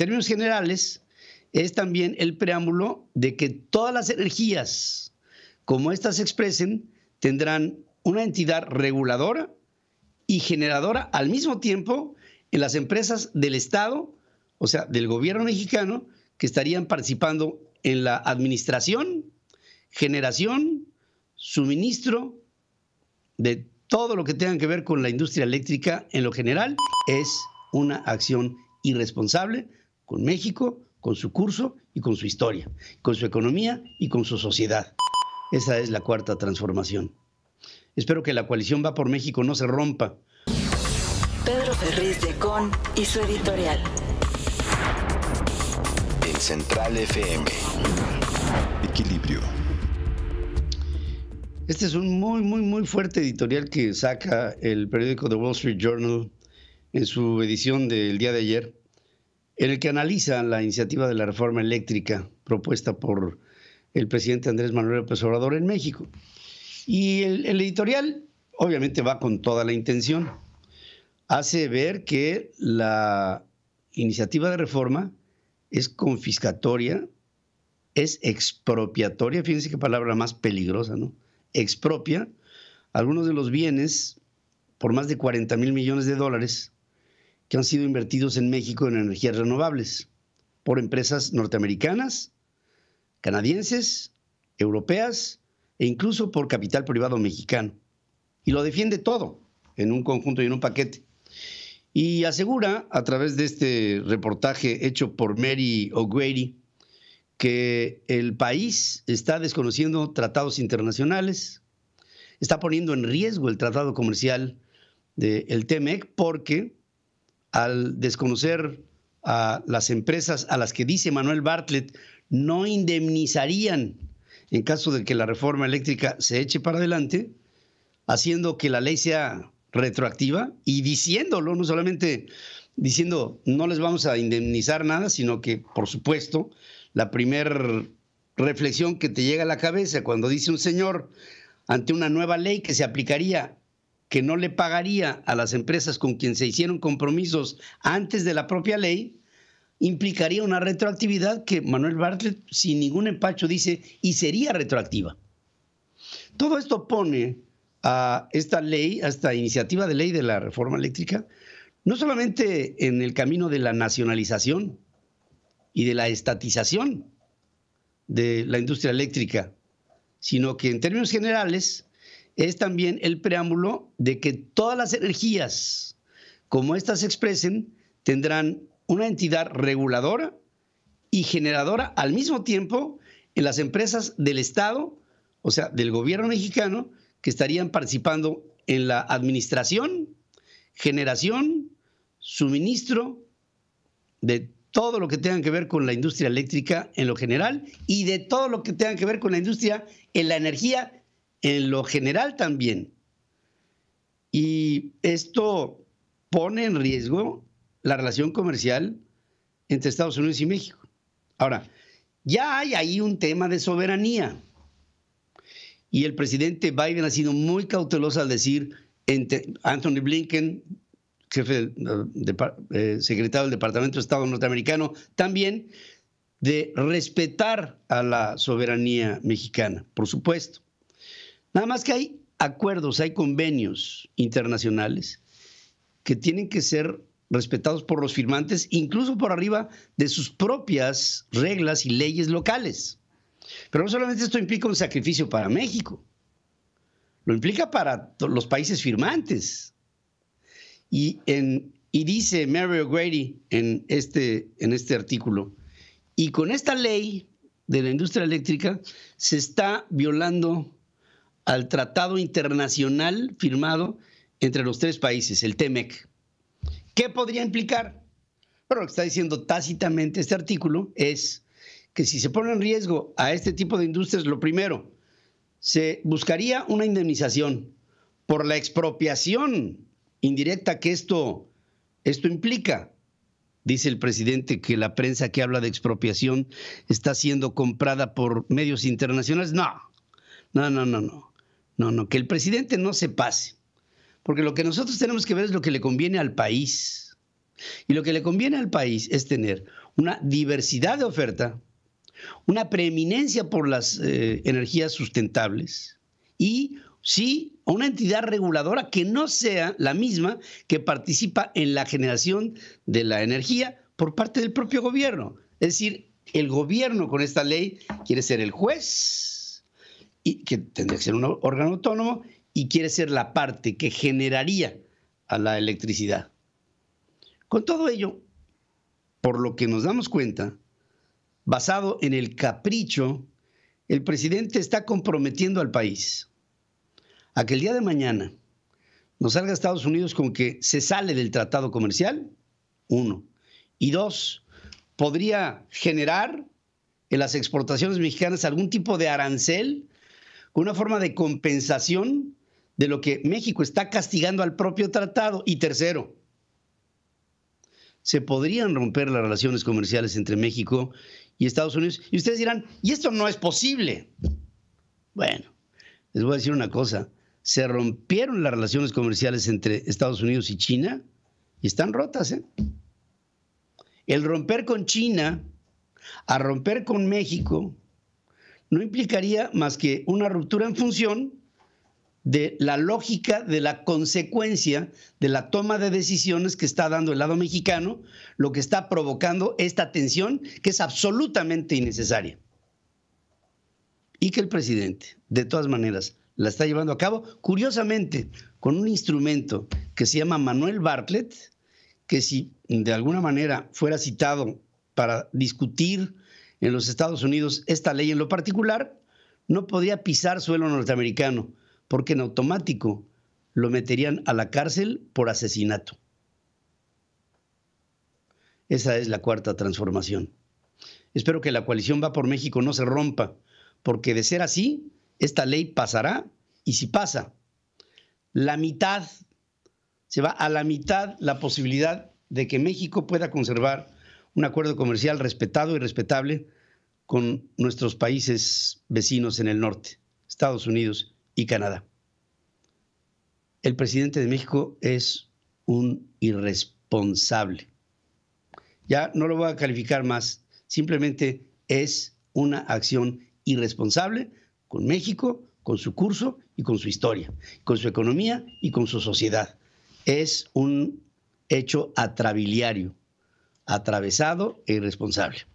En términos generales, es también el preámbulo de que todas las energías, como estas se expresen, tendrán una entidad reguladora y generadora al mismo tiempo en las empresas del Estado, o sea, del gobierno mexicano, que estarían participando en la administración, generación, suministro de todo lo que tenga que ver con la industria eléctrica en lo general, es una acción irresponsable con México, con su curso y con su historia, con su economía y con su sociedad. Esa es la cuarta transformación. Espero que la coalición Va por México no se rompa. Pedro Ferriz de Con y su editorial. El Central FM. Equilibrio. Este es un muy, muy, muy fuerte editorial que saca el periódico The Wall Street Journal en su edición del día de ayer en el que analiza la iniciativa de la reforma eléctrica propuesta por el presidente Andrés Manuel López Obrador en México. Y el, el editorial obviamente va con toda la intención. Hace ver que la iniciativa de reforma es confiscatoria, es expropiatoria, fíjense qué palabra más peligrosa, ¿no? Expropia algunos de los bienes por más de 40 mil millones de dólares que han sido invertidos en México en energías renovables por empresas norteamericanas, canadienses, europeas e incluso por capital privado mexicano. Y lo defiende todo en un conjunto y en un paquete. Y asegura, a través de este reportaje hecho por Mary O'Grady, que el país está desconociendo tratados internacionales, está poniendo en riesgo el tratado comercial del TEMEC porque al desconocer a las empresas a las que dice Manuel Bartlett no indemnizarían en caso de que la reforma eléctrica se eche para adelante, haciendo que la ley sea retroactiva y diciéndolo, no solamente diciendo no les vamos a indemnizar nada, sino que, por supuesto, la primera reflexión que te llega a la cabeza cuando dice un señor ante una nueva ley que se aplicaría que no le pagaría a las empresas con quienes se hicieron compromisos antes de la propia ley, implicaría una retroactividad que Manuel Bartlett sin ningún empacho dice y sería retroactiva. Todo esto pone a esta ley, a esta iniciativa de ley de la reforma eléctrica, no solamente en el camino de la nacionalización y de la estatización de la industria eléctrica, sino que en términos generales es también el preámbulo de que todas las energías, como estas se expresen, tendrán una entidad reguladora y generadora al mismo tiempo en las empresas del Estado, o sea, del gobierno mexicano, que estarían participando en la administración, generación, suministro de todo lo que tenga que ver con la industria eléctrica en lo general y de todo lo que tenga que ver con la industria en la energía en lo general también. Y esto pone en riesgo la relación comercial entre Estados Unidos y México. Ahora, ya hay ahí un tema de soberanía. Y el presidente Biden ha sido muy cauteloso al decir, entre Anthony Blinken, jefe, eh, eh, secretario del Departamento de Estado norteamericano, también de respetar a la soberanía mexicana, por supuesto. Nada más que hay acuerdos, hay convenios internacionales que tienen que ser respetados por los firmantes, incluso por arriba de sus propias reglas y leyes locales. Pero no solamente esto implica un sacrificio para México, lo implica para los países firmantes. Y, en, y dice Mary O'Grady en este, en este artículo, y con esta ley de la industria eléctrica se está violando al tratado internacional firmado entre los tres países, el TEMEC. ¿Qué podría implicar? Pero lo que está diciendo tácitamente este artículo es que si se pone en riesgo a este tipo de industrias, lo primero, se buscaría una indemnización por la expropiación indirecta que esto, esto implica. Dice el presidente que la prensa que habla de expropiación está siendo comprada por medios internacionales. No, no, no, no, no. No, no, que el presidente no se pase. Porque lo que nosotros tenemos que ver es lo que le conviene al país. Y lo que le conviene al país es tener una diversidad de oferta, una preeminencia por las eh, energías sustentables y sí una entidad reguladora que no sea la misma que participa en la generación de la energía por parte del propio gobierno. Es decir, el gobierno con esta ley quiere ser el juez que tendría que ser un órgano autónomo, y quiere ser la parte que generaría a la electricidad. Con todo ello, por lo que nos damos cuenta, basado en el capricho, el presidente está comprometiendo al país a que el día de mañana nos salga Estados Unidos con que se sale del tratado comercial, uno. Y dos, podría generar en las exportaciones mexicanas algún tipo de arancel una forma de compensación de lo que México está castigando al propio tratado. Y tercero, se podrían romper las relaciones comerciales entre México y Estados Unidos. Y ustedes dirán, y esto no es posible. Bueno, les voy a decir una cosa. Se rompieron las relaciones comerciales entre Estados Unidos y China y están rotas. ¿eh? El romper con China, a romper con México, no implicaría más que una ruptura en función de la lógica de la consecuencia de la toma de decisiones que está dando el lado mexicano, lo que está provocando esta tensión que es absolutamente innecesaria. Y que el presidente, de todas maneras, la está llevando a cabo, curiosamente, con un instrumento que se llama Manuel Bartlett, que si de alguna manera fuera citado para discutir en los Estados Unidos, esta ley en lo particular no podía pisar suelo norteamericano, porque en automático lo meterían a la cárcel por asesinato. Esa es la cuarta transformación. Espero que la coalición va por México no se rompa, porque de ser así, esta ley pasará y si pasa, la mitad, se va a la mitad la posibilidad de que México pueda conservar un acuerdo comercial respetado y respetable con nuestros países vecinos en el norte, Estados Unidos y Canadá. El presidente de México es un irresponsable. Ya no lo voy a calificar más, simplemente es una acción irresponsable con México, con su curso y con su historia, con su economía y con su sociedad. Es un hecho atrabiliario, atravesado e irresponsable.